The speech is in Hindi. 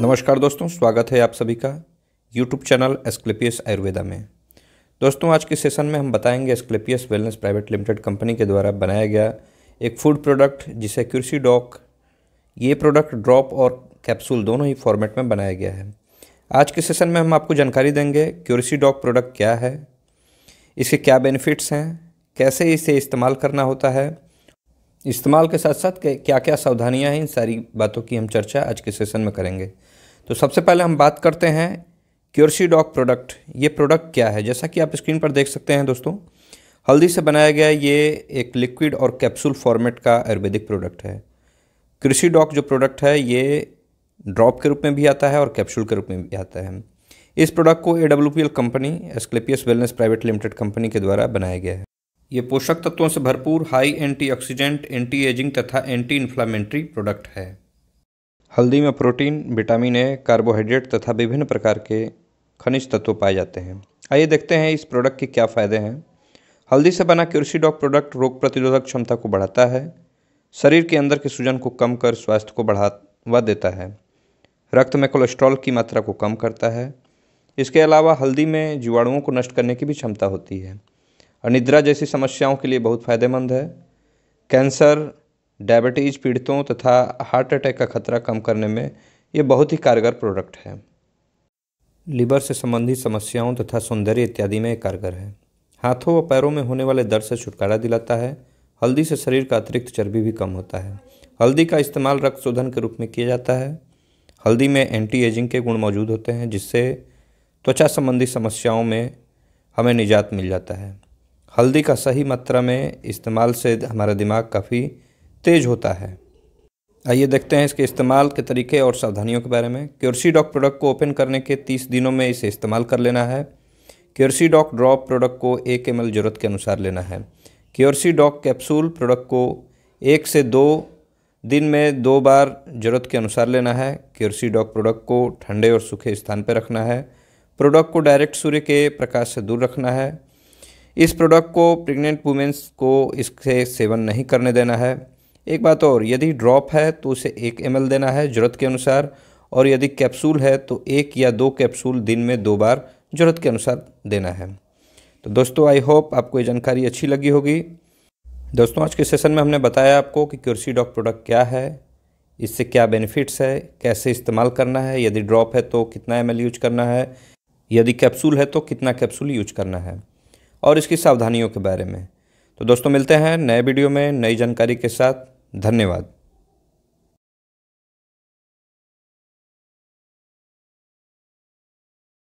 नमस्कार दोस्तों स्वागत है आप सभी का यूट्यूब चैनल एस्क्लेपियस आयुर्वेदा में दोस्तों आज के सेशन में हम बताएंगे Asclepius wellness private limited company के द्वारा बनाया गया एक फूड प्रोडक्ट जिसे क्यूर्सी डॉक ये प्रोडक्ट ड्रॉप और कैप्सूल दोनों ही फॉर्मेट में बनाया गया है आज के सेशन में हम आपको जानकारी देंगे क्यूरसी डॉक प्रोडक्ट क्या है इसके क्या बेनिफिट्स हैं कैसे इसे इस्तेमाल करना होता है इस्तेमाल के साथ साथ क्या क्या सावधानियां हैं इन सारी बातों की हम चर्चा आज के सेशन में करेंगे तो सबसे पहले हम बात करते हैं क्योरसी डॉग प्रोडक्ट ये प्रोडक्ट क्या है जैसा कि आप स्क्रीन पर देख सकते हैं दोस्तों हल्दी से बनाया गया ये एक लिक्विड और कैप्सूल फॉर्मेट का आयुर्वेदिक प्रोडक्ट है कृषि डॉक जो प्रोडक्ट है ये ड्रॉप के रूप में भी आता है और कैप्सूल के रूप में भी आता है इस प्रोडक्ट को a company Asclepius wellness private limited company के द्वारा बनाया गया है ये पोषक तत्वों से भरपूर हाई एंटीऑक्सीडेंट, एंटी एजिंग तथा एंटी इन्फ्लामेंट्री प्रोडक्ट है हल्दी में प्रोटीन विटामिन ए कार्बोहाइड्रेट तथा विभिन्न प्रकार के खनिज तत्व पाए जाते हैं आइए देखते हैं इस प्रोडक्ट के क्या फ़ायदे हैं हल्दी से बना क्यूरसीडॉक प्रोडक्ट रोग प्रतिरोधक क्षमता को बढ़ाता है शरीर के अंदर के सूजन को कम कर स्वास्थ्य को बढ़ावा देता है रक्त में कोलेस्ट्रॉल की मात्रा को कम करता है इसके अलावा हल्दी में जीवाणुओं को नष्ट करने की भी क्षमता होती है अनिद्रा जैसी समस्याओं के लिए बहुत फायदेमंद है कैंसर डायबिटीज पीड़ितों तथा हार्ट अटैक का खतरा कम करने में ये बहुत ही कारगर प्रोडक्ट है लीवर से संबंधित समस्याओं तथा सौंदर्य इत्यादि में कारगर है हाथों व पैरों में होने वाले दर्द से छुटकारा दिलाता है हल्दी से शरीर का अतिरिक्त चर्बी भी कम होता है हल्दी का इस्तेमाल रक्त शोधन के रूप में किया जाता है हल्दी में एंटी एजिंग के गुण मौजूद होते हैं जिससे त्वचा संबंधी समस्याओं में हमें निजात मिल जाता है हल्दी का सही मात्रा में इस्तेमाल से हमारा दिमाग काफ़ी तेज़ होता है आइए देखते हैं इसके इस्तेमाल के तरीके और सावधानियों के बारे में क्योर्सी डॉक प्रोडक्ट को ओपन करने के 30 दिनों में इसे इस्तेमाल कर लेना है क्योर्सी डॉक ड्रॉप प्रोडक्ट को एक एम ज़रूरत के अनुसार लेना है क्योर्सी डॉक कैप्सूल प्रोडक्ट को एक से दो दिन में दो बार ज़रूरत के अनुसार लेना है क्योर्सी डॉक प्रोडक्ट को ठंडे और सूखे स्थान पर रखना है प्रोडक्ट को डायरेक्ट सूर्य के प्रकाश से दूर रखना है इस प्रोडक्ट को प्रेग्नेंट वुमेंस को इससे सेवन नहीं करने देना है एक बात और यदि ड्रॉप है तो उसे एक एम देना है ज़रूरत के अनुसार और यदि कैप्सूल है तो एक या दो कैप्सूल दिन में दो बार ज़रूरत के अनुसार देना है तो दोस्तों आई होप आपको ये जानकारी अच्छी लगी होगी दोस्तों आज के सेशन में हमने बताया आपको कि क्यूर्सी डॉग प्रोडक्ट क्या है इससे क्या बेनिफिट्स है कैसे इस्तेमाल करना है यदि ड्रॉप है तो कितना एम यूज करना है यदि कैप्सूल है तो कितना कैप्सूल यूज करना है और इसकी सावधानियों के बारे में तो दोस्तों मिलते हैं नए वीडियो में नई जानकारी के साथ धन्यवाद